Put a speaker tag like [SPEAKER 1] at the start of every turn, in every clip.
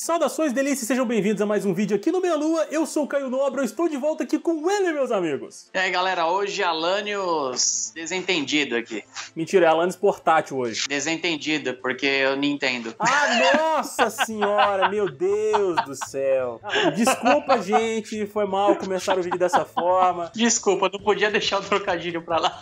[SPEAKER 1] Saudações delícias, sejam bem-vindos a mais um vídeo aqui no Meia Lua. Eu sou o Caio Nobre, eu estou de volta aqui com ele, meus amigos.
[SPEAKER 2] E aí, galera, hoje Alanios desentendido aqui. Mentira, é Alanios portátil hoje. Desentendido, porque eu não entendo.
[SPEAKER 1] Ah, nossa senhora, meu Deus do céu. Desculpa, gente, foi mal começar o vídeo dessa forma. Desculpa, não podia deixar o trocadilho pra lá.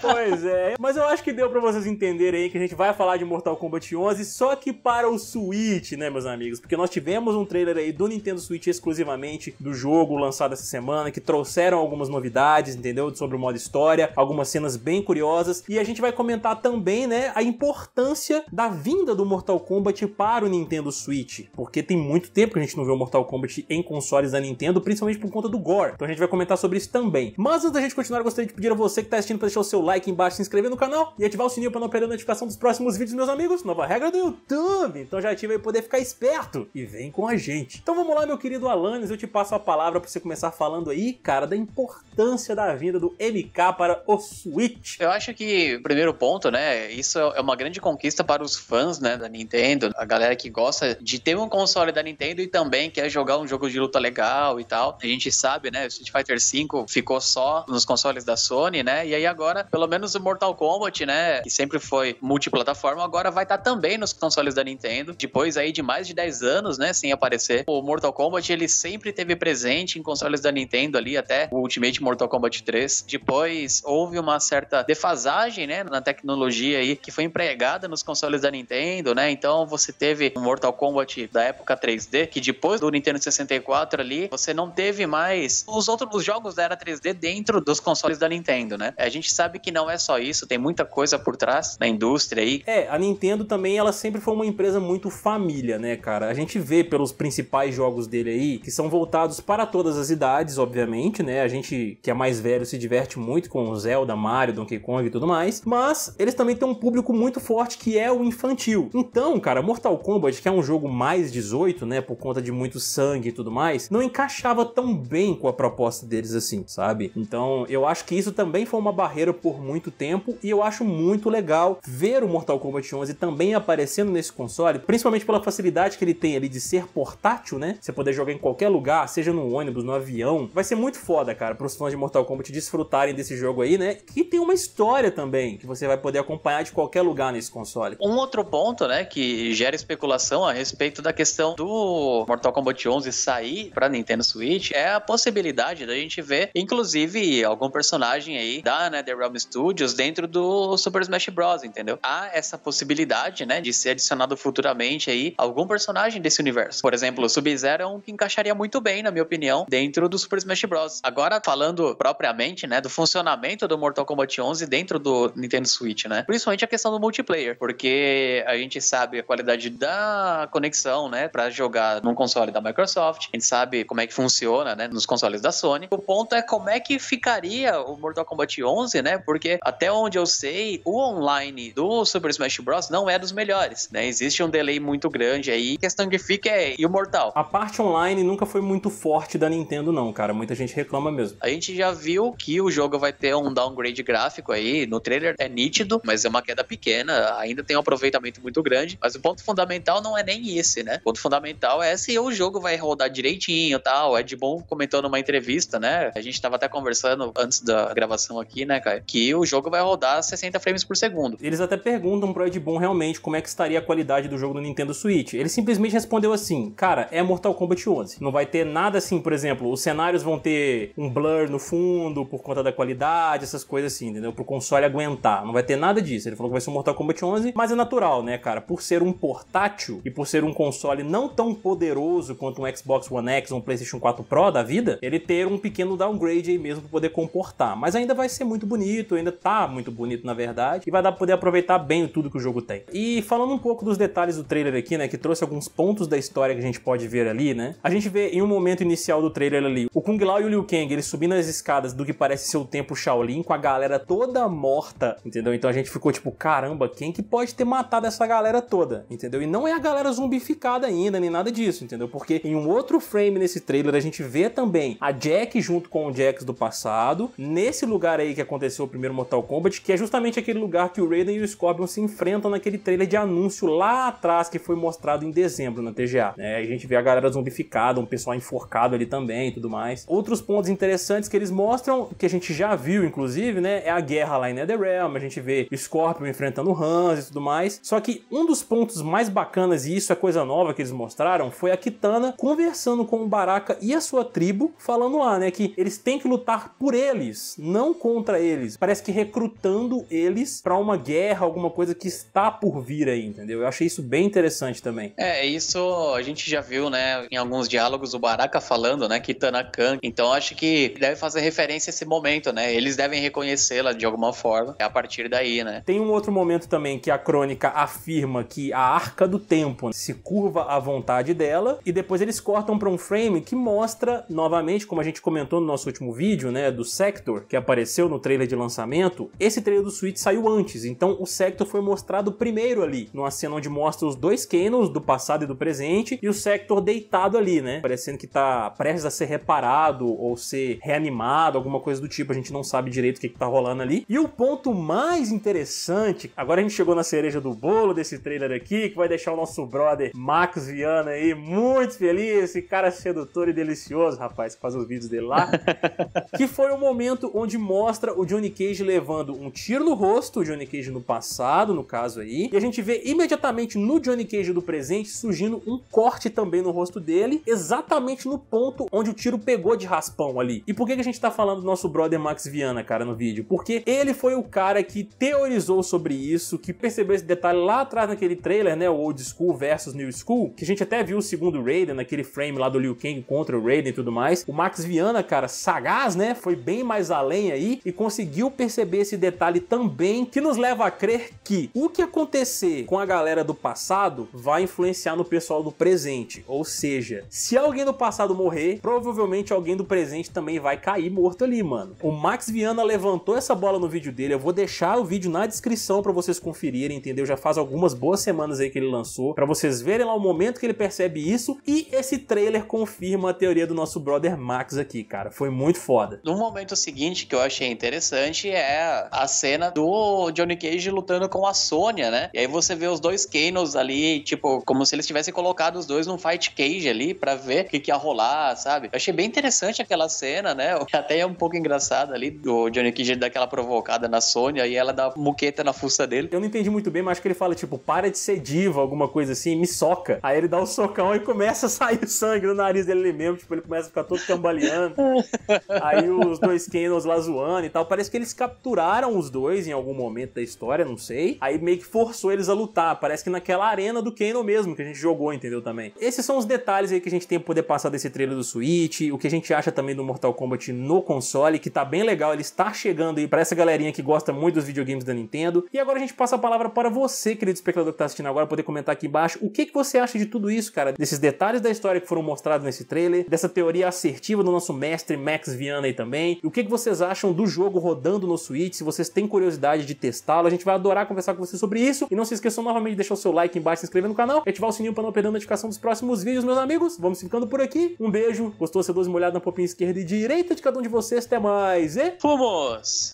[SPEAKER 1] Pois é, mas eu acho que deu pra vocês entenderem aí que a gente vai falar de Mortal Kombat 11, só que para o Switch, né, meus amigos? Porque nós tivemos um trailer aí do Nintendo Switch exclusivamente do jogo lançado essa semana, que trouxeram algumas novidades, entendeu? Sobre o modo história, algumas cenas bem curiosas. E a gente vai comentar também, né, a importância da vinda do Mortal Kombat para o Nintendo Switch. Porque tem muito tempo que a gente não vê o Mortal Kombat em consoles da Nintendo, principalmente por conta do Gore. Então a gente vai comentar sobre isso também. Mas antes da gente continuar, eu gostaria de pedir a você que tá assistindo para deixar o seu like embaixo, se inscrever no canal e ativar o sininho para não perder a notificação dos próximos vídeos, meus amigos. Nova regra do YouTube. Então já ativa aí poder ficar esperto e vem com a gente. Então vamos lá, meu querido Alanis, eu te passo a palavra para você começar falando aí, cara, da importância da vinda do MK para o Switch. Eu acho que,
[SPEAKER 2] primeiro ponto, né, isso é uma grande conquista para os fãs, né, da Nintendo, a galera que gosta de ter um console da Nintendo e também quer jogar um jogo de luta legal e tal. A gente sabe, né, o Street Fighter V ficou só nos consoles da Sony, né, e aí agora, pelo menos o Mortal Kombat, né, que sempre foi multiplataforma, agora vai estar tá também nos consoles da Nintendo, depois aí de mais de 10 anos anos, né, sem aparecer. O Mortal Kombat, ele sempre teve presente em consoles da Nintendo ali, até o Ultimate Mortal Kombat 3. Depois houve uma certa defasagem, né, na tecnologia aí, que foi empregada nos consoles da Nintendo, né, então você teve o Mortal Kombat da época 3D, que depois do Nintendo 64 ali, você não teve mais os outros jogos da era 3D dentro dos consoles da Nintendo, né. A gente sabe que não é só isso, tem muita coisa por trás da indústria aí.
[SPEAKER 1] É, a Nintendo também, ela sempre foi uma empresa muito família, né, cara? gente vê pelos principais jogos dele aí, que são voltados para todas as idades, obviamente, né? A gente que é mais velho se diverte muito com Zelda, Mario, Donkey Kong e tudo mais, mas eles também têm um público muito forte que é o infantil. Então, cara, Mortal Kombat, que é um jogo mais 18, né, por conta de muito sangue e tudo mais, não encaixava tão bem com a proposta deles assim, sabe? Então, eu acho que isso também foi uma barreira por muito tempo e eu acho muito legal ver o Mortal Kombat 11 também aparecendo nesse console, principalmente pela facilidade que ele tem tem ali de ser portátil, né? Você poder jogar em qualquer lugar, seja no ônibus, no avião. Vai ser muito foda, cara, pros fãs de Mortal Kombat desfrutarem desse jogo aí, né? Que tem uma história também, que você vai poder acompanhar de qualquer lugar nesse console. Um outro ponto,
[SPEAKER 2] né, que gera especulação a respeito da questão do Mortal Kombat 11 sair pra Nintendo Switch é a possibilidade da gente ver, inclusive, algum personagem aí da NetherRealm né, Studios dentro do Super Smash Bros, entendeu? Há essa possibilidade, né, de ser adicionado futuramente aí algum personagem personagem desse universo. Por exemplo, o Sub-Zero é um que encaixaria muito bem, na minha opinião, dentro do Super Smash Bros. Agora, falando propriamente, né, do funcionamento do Mortal Kombat 11 dentro do Nintendo Switch, né? Principalmente a questão do multiplayer, porque a gente sabe a qualidade da conexão, né, para jogar num console da Microsoft, a gente sabe como é que funciona, né, nos consoles da Sony. O ponto é como é que ficaria o Mortal Kombat 11, né? Porque até onde eu sei, o online do Super Smash Bros não é dos melhores, né? Existe um delay muito grande aí, questão sangue fica é
[SPEAKER 1] imortal. A parte online nunca foi muito forte da Nintendo, não, cara. Muita gente reclama mesmo. A gente
[SPEAKER 2] já viu que o jogo vai ter um downgrade gráfico aí. No trailer é nítido, mas é uma queda pequena. Ainda tem um aproveitamento muito grande. Mas o ponto fundamental não é nem esse, né? O ponto fundamental é se o jogo vai rodar direitinho tal. É de bom comentou numa entrevista, né? A gente tava até conversando antes da gravação aqui, né, cara? Que o jogo vai rodar 60 frames por segundo.
[SPEAKER 1] Eles até perguntam pro Ed Boon realmente como é que estaria a qualidade do jogo no Nintendo Switch. Ele simplesmente respondeu assim, cara, é Mortal Kombat 11. Não vai ter nada assim, por exemplo, os cenários vão ter um blur no fundo por conta da qualidade, essas coisas assim, entendeu? Pro console aguentar. Não vai ter nada disso. Ele falou que vai ser um Mortal Kombat 11, mas é natural, né, cara? Por ser um portátil e por ser um console não tão poderoso quanto um Xbox One X ou um PlayStation 4 Pro da vida, ele ter um pequeno downgrade aí mesmo pra poder comportar. Mas ainda vai ser muito bonito, ainda tá muito bonito na verdade, e vai dar pra poder aproveitar bem tudo que o jogo tem. E falando um pouco dos detalhes do trailer aqui, né, que trouxe alguns pontos pontos da história que a gente pode ver ali, né? A gente vê em um momento inicial do trailer ali, o Kung Lao e o Liu Kang, eles subindo as escadas do que parece ser o templo Shaolin com a galera toda morta, entendeu? Então a gente ficou tipo, caramba, quem que pode ter matado essa galera toda, entendeu? E não é a galera zumbificada ainda, nem nada disso, entendeu? Porque em um outro frame nesse trailer a gente vê também a Jack junto com o Jax do passado, nesse lugar aí que aconteceu o primeiro Mortal Kombat, que é justamente aquele lugar que o Raiden e o Scorpion se enfrentam naquele trailer de anúncio lá atrás que foi mostrado em dezembro exemplo, na TGA. Né? A gente vê a galera zombificada, um pessoal enforcado ali também e tudo mais. Outros pontos interessantes que eles mostram, que a gente já viu, inclusive, né? É a guerra lá em Netherrealm, a gente vê Scorpion enfrentando Hans e tudo mais. Só que um dos pontos mais bacanas, e isso é coisa nova que eles mostraram, foi a Kitana conversando com o Baraka e a sua tribo, falando lá, né? Que eles têm que lutar por eles, não contra eles. Parece que recrutando eles para uma guerra, alguma coisa que está por vir aí, entendeu? Eu achei isso bem interessante também.
[SPEAKER 2] É, e isso a gente já viu, né, em alguns diálogos o Baraka falando, né, Kitana Khan. Então acho que deve fazer referência a esse momento, né? Eles devem reconhecê-la de alguma forma a partir daí, né?
[SPEAKER 1] Tem um outro momento também que a crônica afirma que a arca do tempo né, se curva à vontade dela e depois eles cortam para um frame que mostra novamente, como a gente comentou no nosso último vídeo, né, do Sector, que apareceu no trailer de lançamento. Esse trailer do Switch saiu antes, então o Sector foi mostrado primeiro ali, numa cena onde mostra os dois Kenos do passado e do presente e o Sector deitado ali, né? Parecendo que tá prestes a ser reparado ou ser reanimado, alguma coisa do tipo. A gente não sabe direito o que, que tá rolando ali. E o ponto mais interessante, agora a gente chegou na cereja do bolo desse trailer aqui, que vai deixar o nosso brother Max Viana aí muito feliz, esse cara sedutor e delicioso, rapaz, que faz os vídeos dele lá. que foi o momento onde mostra o Johnny Cage levando um tiro no rosto, o Johnny Cage no passado, no caso aí, e a gente vê imediatamente no Johnny Cage do presente surgindo surgindo um corte também no rosto dele, exatamente no ponto onde o tiro pegou de raspão ali. E por que, a gente tá falando do nosso brother Max Viana, cara, no vídeo? Porque ele foi o cara que teorizou sobre isso, que percebeu esse detalhe lá atrás naquele trailer, né? O Old School versus New School, que a gente até viu o segundo Raiden, naquele frame lá do Liu Kang contra o Raiden e tudo mais. O Max Viana, cara, sagaz, né? Foi bem mais além aí e conseguiu perceber esse detalhe também, que nos leva a crer que o que acontecer com a galera do passado vai influenciar no pessoal do presente. Ou seja, se alguém do passado morrer, provavelmente alguém do presente também vai cair morto ali, mano. O Max Viana levantou essa bola no vídeo dele. Eu vou deixar o vídeo na descrição para vocês conferirem, entendeu? Já faz algumas boas semanas aí que ele lançou, para vocês verem lá o momento que ele percebe isso. E esse trailer confirma a teoria do nosso brother Max aqui, cara. Foi muito foda. No momento
[SPEAKER 2] seguinte que eu achei interessante é a cena do Johnny Cage lutando com a Sônia, né? E aí você vê os dois Kanos ali, tipo, como se eles tivessem tivessem colocado os dois num fight cage ali para ver o que, que ia rolar, sabe? Eu achei bem interessante aquela cena, né? Até é um pouco engraçada ali, o Johnny Cage dar aquela provocada na Sônia e ela dá muqueta na fuça dele. Eu
[SPEAKER 1] não entendi muito bem, mas acho que ele fala, tipo, para de ser diva, alguma coisa assim, me soca. Aí ele dá o um socão e começa a sair sangue no nariz dele mesmo, tipo, ele começa a ficar todo cambaleando. Aí os dois Kenons lá zoando e tal. Parece que eles capturaram os dois em algum momento da história, não sei. Aí meio que forçou eles a lutar. Parece que naquela arena do Kenon mesmo, que a gente jogou jogou, entendeu? Também. Esses são os detalhes aí que a gente tem pra poder passar desse trailer do Switch, o que a gente acha também do Mortal Kombat no console, que tá bem legal, ele está chegando aí pra essa galerinha que gosta muito dos videogames da Nintendo. E agora a gente passa a palavra para você, querido espectador que tá assistindo agora, poder comentar aqui embaixo o que, que você acha de tudo isso, cara, desses detalhes da história que foram mostrados nesse trailer, dessa teoria assertiva do nosso mestre Max Viana aí também, e o que, que vocês acham do jogo rodando no Switch, se vocês têm curiosidade de testá-lo, a gente vai adorar conversar com vocês sobre isso. E não se esqueçam novamente de deixar o seu like embaixo, se inscrever no canal, e ativar o sininho para não perder a notificação dos próximos vídeos, meus amigos. Vamos ficando por aqui. Um beijo. Gostou? Seu uma olhada na popinha esquerda e direita de cada um de vocês. Até mais e... Fomos!